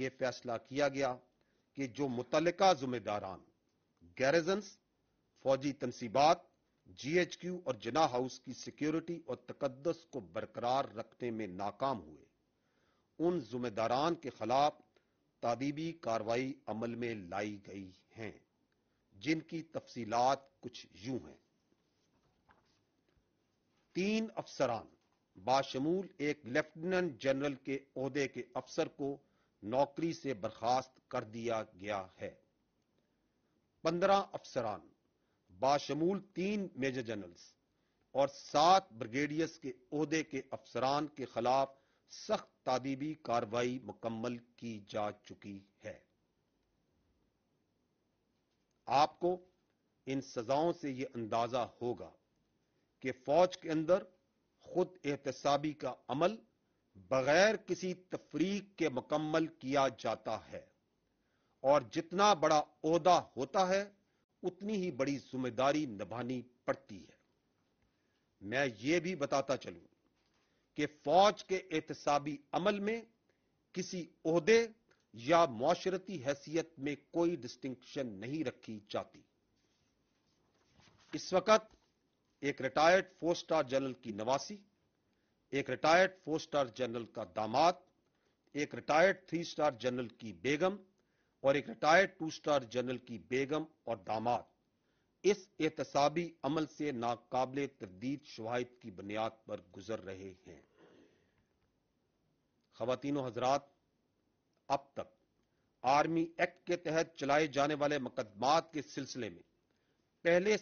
ये फैसला किया गया कि जो मुतलका जुम्मेदारान गैरजन्स फौजी तनसीबात जीएचक्यू और जना हाउस की सिक्योरिटी और तकदस को बरकरार रखने में नाकाम हुए उन जुम्मेदारान के खिलाफ ताबीबी कार्रवाई अमल में लाई गई है जिनकी तफसीलात कुछ यू है तीन अफसरान बाशमूल एक लेफ्टिनेंट जनरल के अहदे के अफसर को नौकरी से बर्खास्त कर दिया गया है पंद्रह अफसरान बाशमूल तीन मेजर जनरल्स और सात ब्रिगेडियर्स के अहदे के अफसरान के खिलाफ सख्त तादीबी कार्रवाई मुकम्मल की जा चुकी है आपको इन सजाओं से यह अंदाजा होगा कि फौज के अंदर खुद एहतसाबी का अमल बगैर किसी तफरीक के मुकम्मल किया जाता है और जितना बड़ा अहदा होता है उतनी ही बड़ी जिम्मेदारी निभानी पड़ती है मैं ये भी बताता चलूं कि फौज के एहतसाबी अमल में किसी ओहदे या माशरती हैसियत में कोई डिस्टिंक्शन नहीं रखी जाती इस वक्त एक रिटायर्ड फोर स्टार जनरल की नवासी एक रिटायर्ड फोर स्टार जनरल का दामाद एक रिटायर्ड थ्री स्टार जनरल की बेगम और एक रिटायर्ड टू स्टार जनरल की बेगम और दामाद इस एहतसाबी अमल से नाकाबले तरदीद शवाहद की बुनियाद पर गुजर रहे हैं खवतिन हजरात अब तक आर्मी एक्ट के तहत चलाए जाने वाले मुकदमात के सिलसिले में पहले